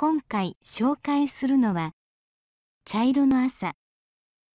今回紹介するのは「茶色の朝」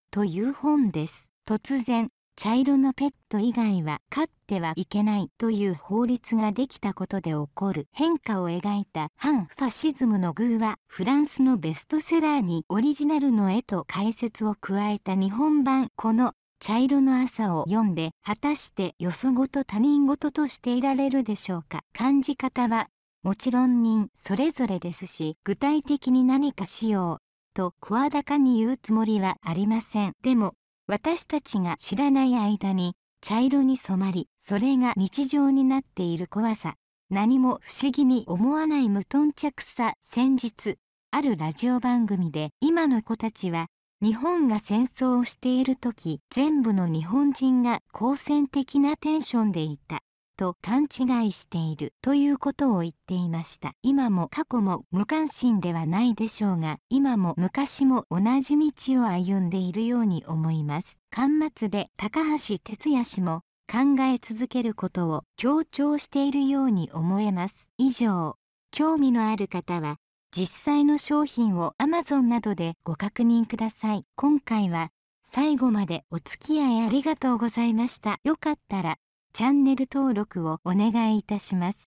という本です。突然茶色のペット以外は飼ってはいけないという法律ができたことで起こる変化を描いた反ファシズムの偶はフランスのベストセラーにオリジナルの絵と解説を加えた日本版この茶色の朝を読んで果たしてよそごと他人事としていられるでしょうか感じ方はもちろん人それぞれですし具体的に何かしようと声高に言うつもりはありませんでも私たちが知らない間に茶色に染まりそれが日常になっている怖さ何も不思議に思わない無頓着さ先日あるラジオ番組で今の子たちは日本が戦争をしている時全部の日本人が好戦的なテンションでいたと勘違いしているということを言っていました今も過去も無関心ではないでしょうが今も昔も同じ道を歩んでいるように思います巻末で高橋哲也氏も考え続けることを強調しているように思えます以上興味のある方は実際の商品を Amazon などでご確認ください今回は最後までお付き合いありがとうございましたよかったらチャンネル登録をお願いいたします。